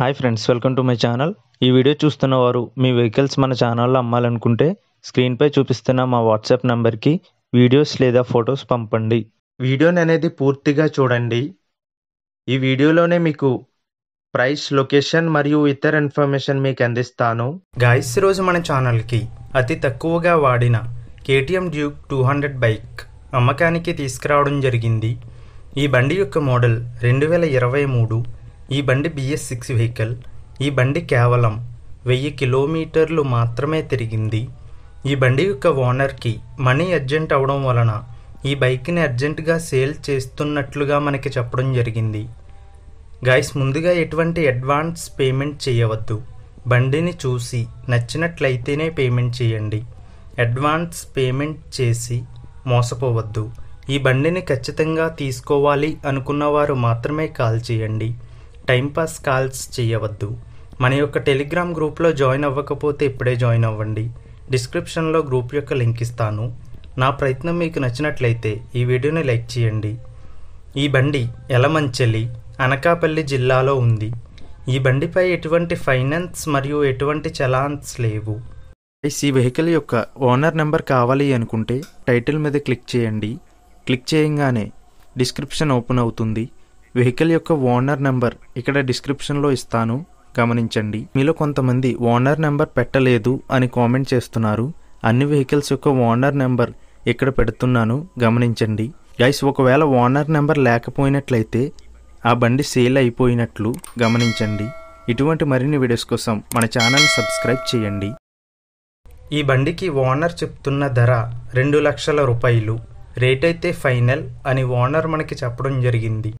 hi friends welcome to my channel ఈ video చూస్తున్న వారు మీ వెహికల్స్ మన ఛానల్లో అమ్మాలనుకుంటే స్క్రీన్పై చూపిస్తున్న మా వాట్సాప్ నెంబర్కి వీడియోస్ లేదా ఫొటోస్ పంపండి వీడియోని అనేది పూర్తిగా చూడండి ఈ వీడియోలోనే మీకు ప్రైస్ లొకేషన్ మరియు ఇతర ఇన్ఫర్మేషన్ మీకు అందిస్తాను గాయస్ రోజు మన ఛానల్కి అతి తక్కువగా వాడిన KTM Duke two hundred bike అమ్మకానికి తీసుకురావడం జరిగింది ఈ బండి యొక్క మోడల్ రెండు వేల ఇరవై మూడు ఈ బండి బిఎస్ సిక్స్ వెహికల్ ఈ బండి కేవలం వెయ్యి కిలోమీటర్లు మాత్రమే తిరిగింది ఈ బండి యొక్క ఓనర్కి మనీ అర్జెంట్ అవడం వలన ఈ బైక్ని అర్జెంటుగా సేల్ చేస్తున్నట్లుగా మనకి చెప్పడం జరిగింది గాయస్ ముందుగా ఎటువంటి అడ్వాన్స్ పేమెంట్ చేయవద్దు బండిని చూసి నచ్చినట్లయితేనే పేమెంట్ చేయండి అడ్వాన్స్ పేమెంట్ చేసి మోసపోవద్దు ఈ బండిని ఖచ్చితంగా తీసుకోవాలి అనుకున్నవారు మాత్రమే కాల్ చేయండి టైంపాస్ కాల్స్ చేయవద్దు మన యొక్క టెలిగ్రామ్ గ్రూప్లో జాయిన్ అవ్వకపోతే ఇప్పుడే జాయిన్ అవ్వండి డిస్క్రిప్షన్లో గ్రూప్ యొక్క లింక్ ఇస్తాను నా ప్రయత్నం మీకు నచ్చినట్లయితే ఈ వీడియోని లైక్ చేయండి ఈ బండి ఎలమంచెలి అనకాపల్లి జిల్లాలో ఉంది ఈ బండిపై ఎటువంటి ఫైనాన్స్ మరియు ఎటువంటి చలాన్స్ లేవు ఈ వెహికల్ యొక్క ఓనర్ నెంబర్ కావాలి అనుకుంటే టైటిల్ మీద క్లిక్ చేయండి క్లిక్ చేయంగానే డిస్క్రిప్షన్ ఓపెన్ అవుతుంది వెహికల్ యొక్క ఓనర్ నెంబర్ ఇక్కడ డిస్క్రిప్షన్లో ఇస్తాను గమనించండి మీలో కొంతమంది ఓనర్ నెంబర్ పెట్టలేదు అని కామెంట్ చేస్తున్నారు అన్ని వెహికల్స్ యొక్క ఓనర్ నెంబర్ ఇక్కడ పెడుతున్నాను గమనించండి గైస్ ఒకవేళ ఓనర్ నెంబర్ లేకపోయినట్లయితే ఆ బండి సేల్ అయిపోయినట్లు గమనించండి ఇటువంటి మరిన్ని వీడియోస్ కోసం మన ఛానల్ సబ్స్క్రైబ్ చేయండి ఈ బండికి ఓనర్ చెప్తున్న ధర రెండు లక్షల రూపాయలు రేట్ అయితే ఫైనల్ అని ఓనర్ మనకి చెప్పడం జరిగింది